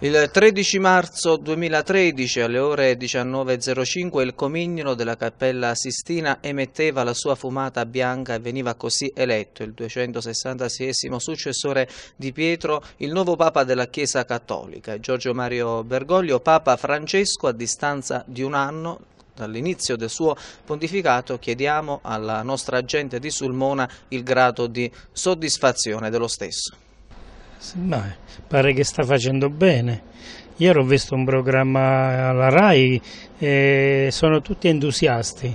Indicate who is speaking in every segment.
Speaker 1: Il 13 marzo 2013 alle ore 19.05 il comignolo della Cappella Sistina emetteva la sua fumata bianca e veniva così eletto, il 266 successore di Pietro, il nuovo Papa della Chiesa Cattolica. Giorgio Mario Bergoglio, Papa Francesco, a distanza di un anno, dall'inizio del suo pontificato chiediamo alla nostra gente di Sulmona il grado di soddisfazione dello stesso.
Speaker 2: Semmai, pare che sta facendo bene. Ieri ho visto un programma alla RAI e sono tutti entusiasti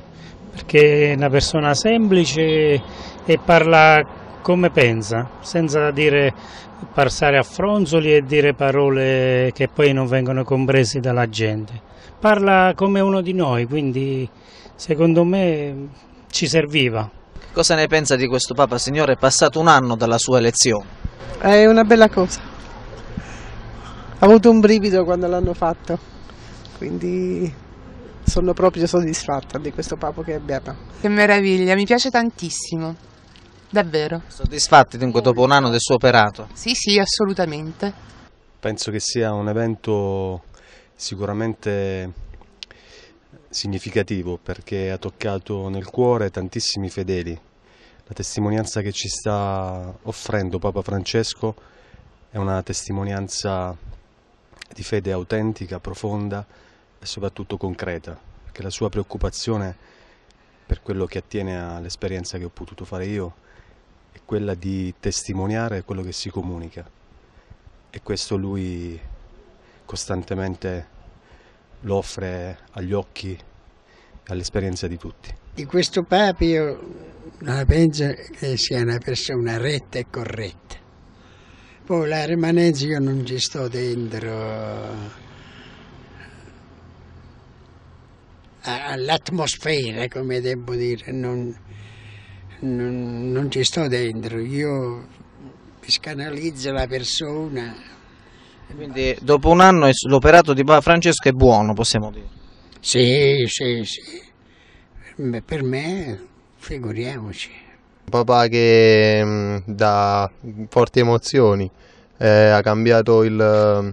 Speaker 2: perché è una persona semplice e parla come pensa, senza dire passare a fronzoli e dire parole che poi non vengono comprese dalla gente. Parla come uno di noi, quindi secondo me ci serviva.
Speaker 1: Cosa ne pensa di questo Papa, signore? È passato un anno dalla sua elezione.
Speaker 3: È una bella cosa. Ho avuto un brivido quando l'hanno fatto, quindi sono proprio soddisfatta di questo papo che abbiamo. Che meraviglia, mi piace tantissimo, davvero.
Speaker 4: Soddisfatti dunque dopo un anno del suo operato? Sì, sì, assolutamente. Penso che sia un evento sicuramente significativo perché ha toccato nel cuore tantissimi fedeli la testimonianza che ci sta offrendo Papa Francesco è una testimonianza di fede autentica, profonda e soprattutto concreta, perché la sua preoccupazione per quello che attiene all'esperienza che ho potuto fare io è quella di testimoniare quello che si comunica e questo lui costantemente lo offre agli occhi e all'esperienza di tutti
Speaker 3: di questo Papa io non penso che sia una persona retta e corretta. Poi la rimanenza io non ci sto dentro all'atmosfera, come devo dire, non, non, non, ci sto dentro, io scanalizzo la persona. Quindi dopo un anno l'operato di
Speaker 1: Francesco è buono, possiamo dire?
Speaker 3: Sì, sì, sì. Beh, per me, figuriamoci.
Speaker 4: Un papà che mm, dà forti emozioni, eh, ha cambiato il mm,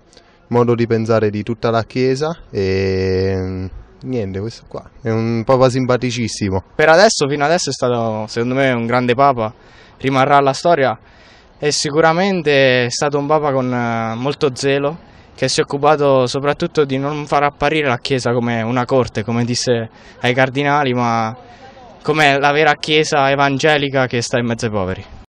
Speaker 4: modo di pensare di tutta la Chiesa e mm, niente, questo qua è un papa simpaticissimo.
Speaker 1: Per adesso, fino adesso è stato secondo me un grande papa, rimarrà alla storia È sicuramente stato un papa con eh, molto zelo, che si è occupato soprattutto di non far apparire la Chiesa come una corte, come disse ai cardinali, ma come la vera Chiesa evangelica che sta in mezzo ai poveri.